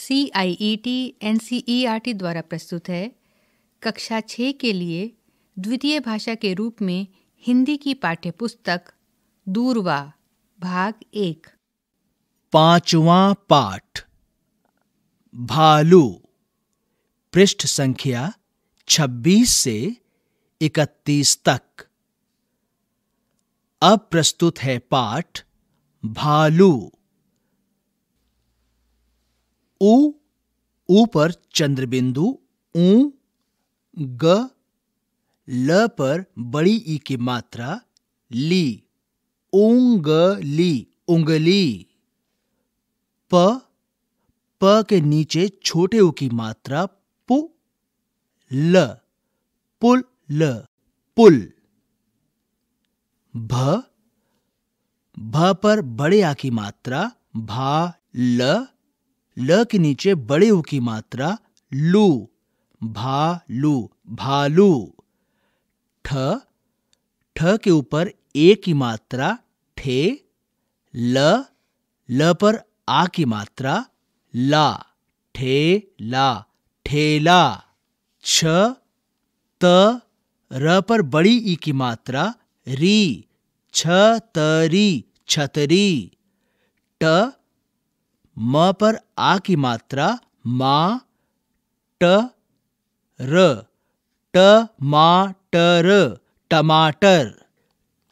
C I E T N C E R T द्वारा प्रस्तुत है कक्षा छः के लिए द्वितीय भाषा के रूप में हिंदी की पाठ्यपुस्तक दूरवा भाग एक पांचवा पाठ भालू पृष्ठ संख्या 26 से 31 तक अब प्रस्तुत है पाठ भालू उ ऊ पर चंद्रबिंदु ऊ ग ल पर बड़ी ई की मात्रा ली उंगली उंगली प प के नीचे छोटे ऊ की मात्रा पु ल पुल ल पुल भ भ पर बड़े आ की मात्रा भा ल ल के नीचे बड़े ऊ की मात्रा लू भालू भालू ठ ठ के ऊपर ए की मात्रा ठे ल ल पर आ की मात्रा ला ठे ला ठेला छ त र पर बड़ी ई की मात्रा री छतरी छतरी ट म पर आ की मात्रा मा ट र ट मा ट र टमाटर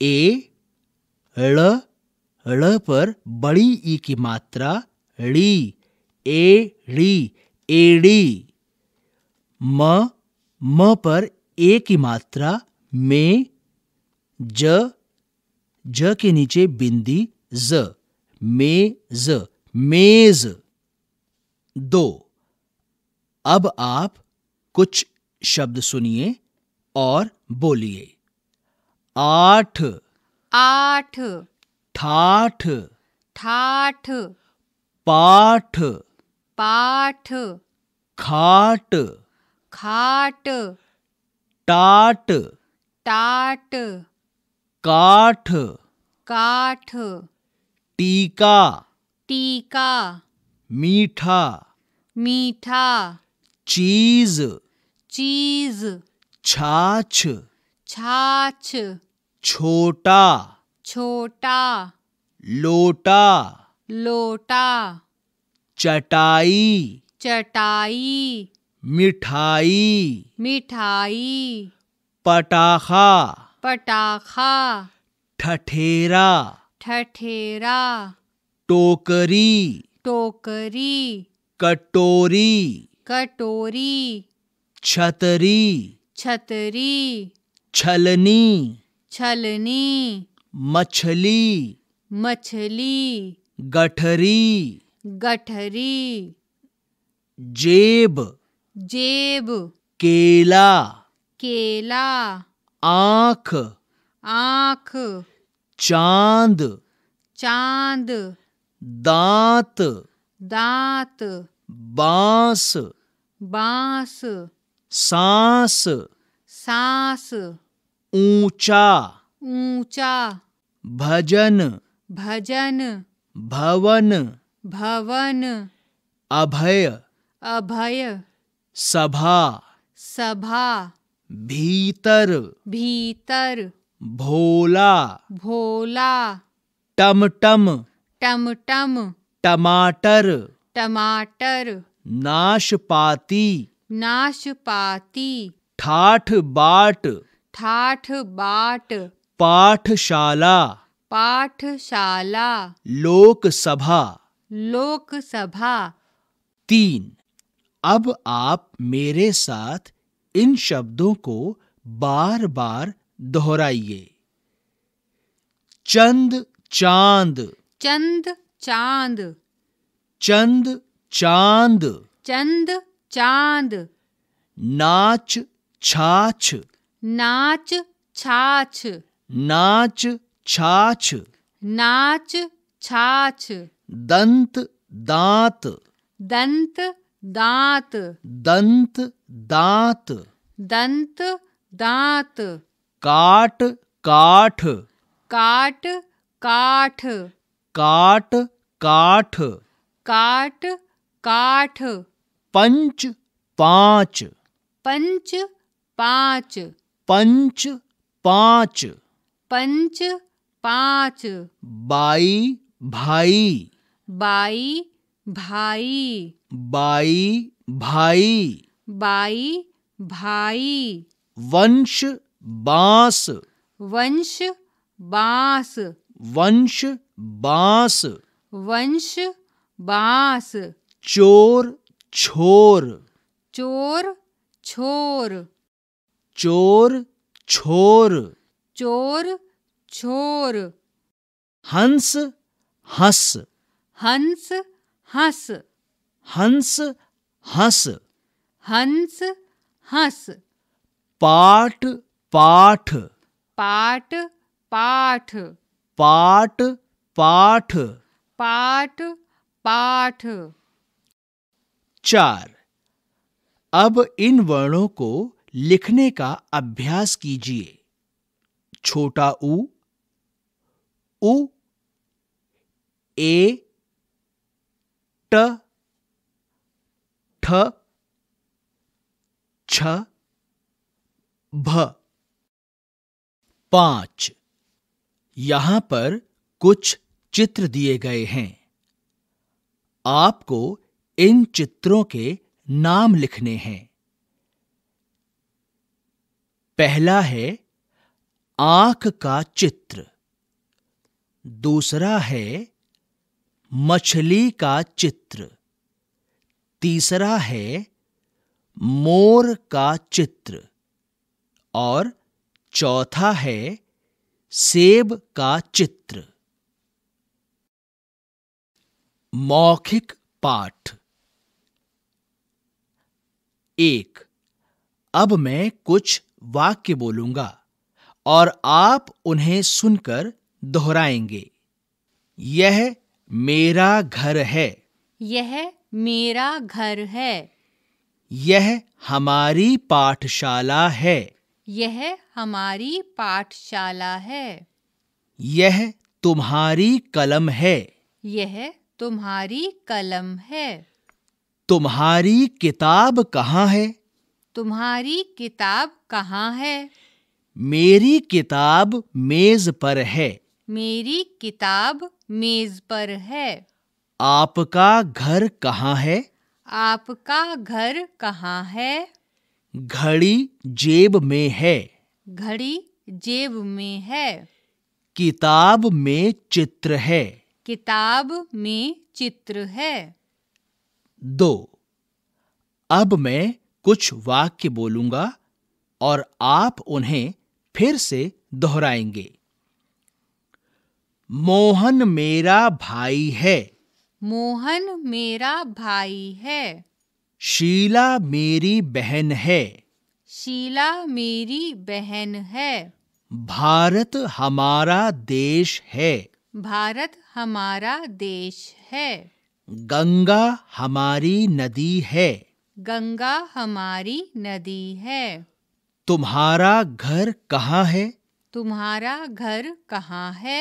ए ल ल पर बड़ी ई की मात्रा ली ए ड़ी एड़ी म म पर ए की मात्रा में ज ज के नीचे बिंदी ज मे ज मेज दो अब आप कुछ शब्द सुनिए और बोलिए आठ आठ ठाठ ठाठ पाठ पाठ खाट खाट टाट टाट काठ काठ टीका टीका मीठा मीठा चीज चीज छाछ छाछ छोटा छोटा लोटा लोटा चटाई चटाई मिठाई मिठाई पटाखा पटाखा ठठेरा ठठेरा टोकरी टोकरी कटोरी कटोरी छतरी छतरी छलनी छलनी मछली मछली गठरी गठरी जेब जेब केला केला आंख आंख चांद चांद दांत दांत बांस बांस सांस सांस ऊंचा ऊंचा भजन भजन भवन भवन अभय अभय सभा सभा भीतर भीतर भोला भोला टमटम टमटम टमाटर टमाटर नाशपाती नाशपाती ठाठ बाट ठाठ बाट पाठशाला पाठशाला लोकसभा लोकसभा तीन अब आप मेरे साथ इन शब्दों को बार बार दोहराइए चंद चांद चंद चांद चंद चांद चंद चांद नाच छाछ नाच छाछ नाच छाछ नाच छाछ दंत दांत दंत दांत दंत दांत दंत दांत काट काठ काट काठ काट काठ काट काठ पंच पांच पंच पांच पंच पांच पंच पांच बाई भाई बाई भाई बाई भाई बाई भाई वंश बांस वंश बांस वंश बांस वंश बांस चोर छोर चोर छोर चोर छोर चोर छोर हंस हंस हंस हंस हंस हंस हंस हंस पाठ पाठ पाठ पाठ पाठ पाठ पाठ पाठ चार अब इन वर्णों को लिखने का अभ्यास कीजिए छोटा उ उ ए ट ठ छ भ पांच यहां पर कुछ चित्र दिए गए हैं आपको इन चित्रों के नाम लिखने हैं पहला है आंख का चित्र दूसरा है मछली का चित्र तीसरा है मोर का चित्र और चौथा है सेब का चित्र मौखिक पाठ एक अब मैं कुछ वाक्य बोलूंगा और आप उन्हें सुनकर दोहराएंगे यह मेरा घर है यह मेरा घर है यह हमारी पाठशाला है यह हमारी पाठशाला है यह तुम्हारी कलम है यह तुम्हारी कलम है तुम्हारी किताब कहाँ है तुम्हारी किताब कहाँ है मेरी किताब मेज पर है मेरी किताब मेज पर है आपका घर कहाँ है आपका घर कहाँ है घड़ी जेब में है घड़ी जेब में है किताब में चित्र है किताब में चित्र है दो अब मैं कुछ वाक्य बोलूंगा और आप उन्हें फिर से दोहराएंगे मोहन मेरा भाई है मोहन मेरा भाई है शीला मेरी बहन है शीला मेरी बहन है भारत हमारा देश है भारत हमारा देश है गंगा हमारी नदी है गंगा हमारी नदी है तुम्हारा घर कहाँ है तुम्हारा घर कहाँ है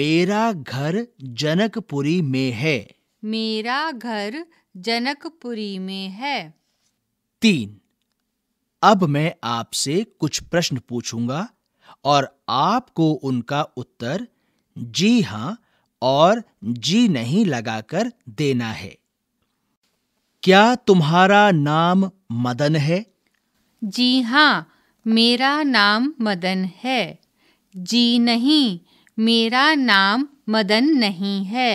मेरा घर जनकपुरी में है मेरा घर जनकपुरी में है तीन अब मैं आपसे कुछ प्रश्न पूछूंगा और आपको उनका उत्तर जी हां और जी नहीं लगाकर देना है क्या तुम्हारा नाम मदन है जी हां मेरा नाम मदन है जी नहीं मेरा नाम मदन नहीं है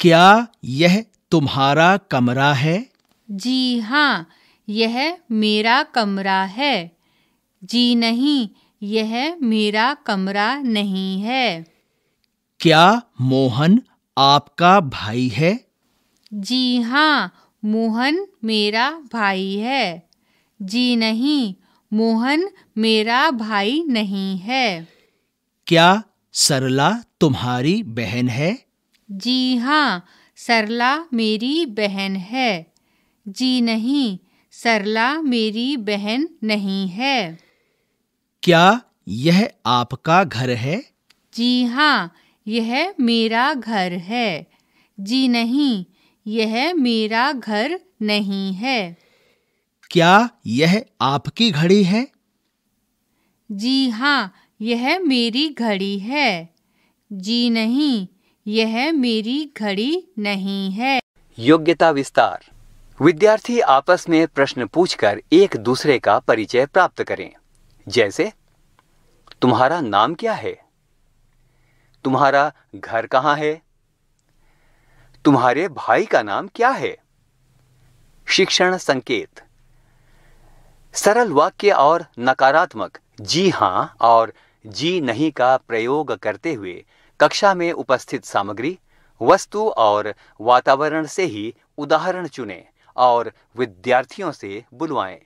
क्या यह तुम्हारा कमरा है जी हाँ यह मेरा कमरा है जी नहीं यह मेरा कमरा नहीं है क्या मोहन आपका भाई है जी हाँ मोहन मेरा भाई है जी नहीं मोहन मेरा भाई नहीं है क्या सरला तुम्हारी बहन है जी हाँ सरला मेरी बहन है जी नहीं सरला मेरी बहन नहीं है क्या यह आपका घर है जी हाँ यह मेरा घर है जी नहीं यह मेरा घर नहीं है क्या यह आपकी घड़ी है जी हाँ यह मेरी घड़ी है जी नहीं यह मेरी घड़ी नहीं है योग्यता विस्तार विद्यार्थी आपस में प्रश्न पूछकर एक दूसरे का परिचय प्राप्त करें जैसे तुम्हारा नाम क्या है तुम्हारा घर कहाँ है तुम्हारे भाई का नाम क्या है शिक्षण संकेत सरल वाक्य और नकारात्मक जी हां और जी नहीं का प्रयोग करते हुए कक्षा में उपस्थित सामग्री वस्तु और वातावरण से ही उदाहरण चुनें और विद्यार्थियों से बुलवाएं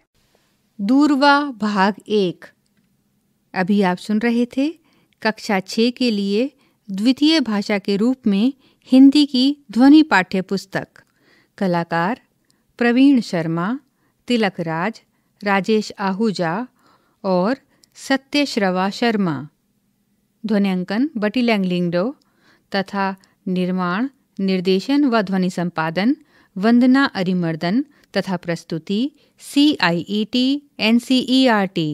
दूरवा भाग एक अभी आप सुन रहे थे कक्षा छ के लिए द्वितीय भाषा के रूप में हिंदी की ध्वनि पाठ्य पुस्तक कलाकार प्रवीण शर्मा राज राजेश आहूजा और सत्यश्रवा शर्मा ध्वनियांकन बटी लैंगलिंगडो तथा निर्माण निर्देशन व ध्वनि संपादन वंदना अरिमर्दन तथा प्रस्तुति C I E T N C E R T